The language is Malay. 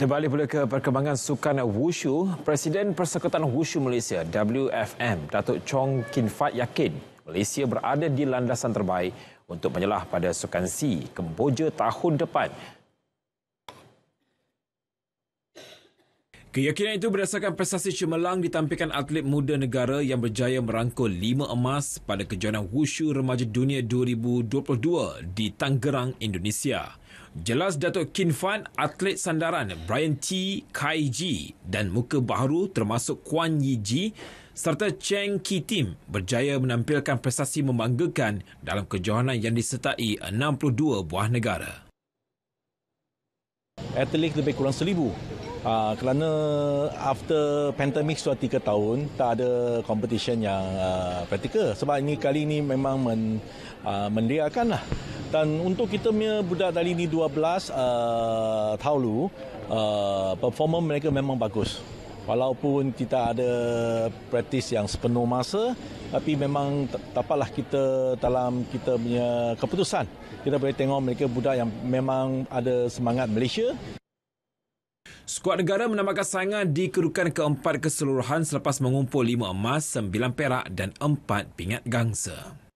Kita balik pula ke perkembangan sukan Wushu. Presiden Persekutuan Wushu Malaysia, WFM, Datuk Chong Kin Fat yakin Malaysia berada di landasan terbaik untuk menyelah pada sukan C Kemboja tahun depan. Keyakinan itu berdasarkan prestasi cemerlang ditampilkan atlet muda negara yang berjaya merangkul lima emas pada kejohanan Wushu Remaja Dunia 2022 di Tanggerang, Indonesia. Jelas Dato' Kin Fan, atlet sandaran Brian T. Kai Ji dan muka baru termasuk Kuan Yi Ji serta Cheng Ki Tim berjaya menampilkan prestasi membanggakan dalam kejohanan yang disertai 62 buah negara. Atlet lebih kurang seribu Ha, kerana after pandemic sudah tiga tahun tak ada competition yang uh, praktikal sebab ini kali ini memang men, uh, ah, mendiarkan lah dan untuk kita punya budak dari D12 uh, tahun lalu uh, eh, performance mereka memang bagus walaupun kita ada praktis yang sepenuh masa tapi memang dapatlah kita dalam kita punya keputusan kita boleh tengok mereka budak yang memang ada semangat Malaysia Skuad negara menamakan saingan di kedudukan keempat keseluruhan selepas mengumpul lima emas, sembilan perak dan empat pingat gangsa.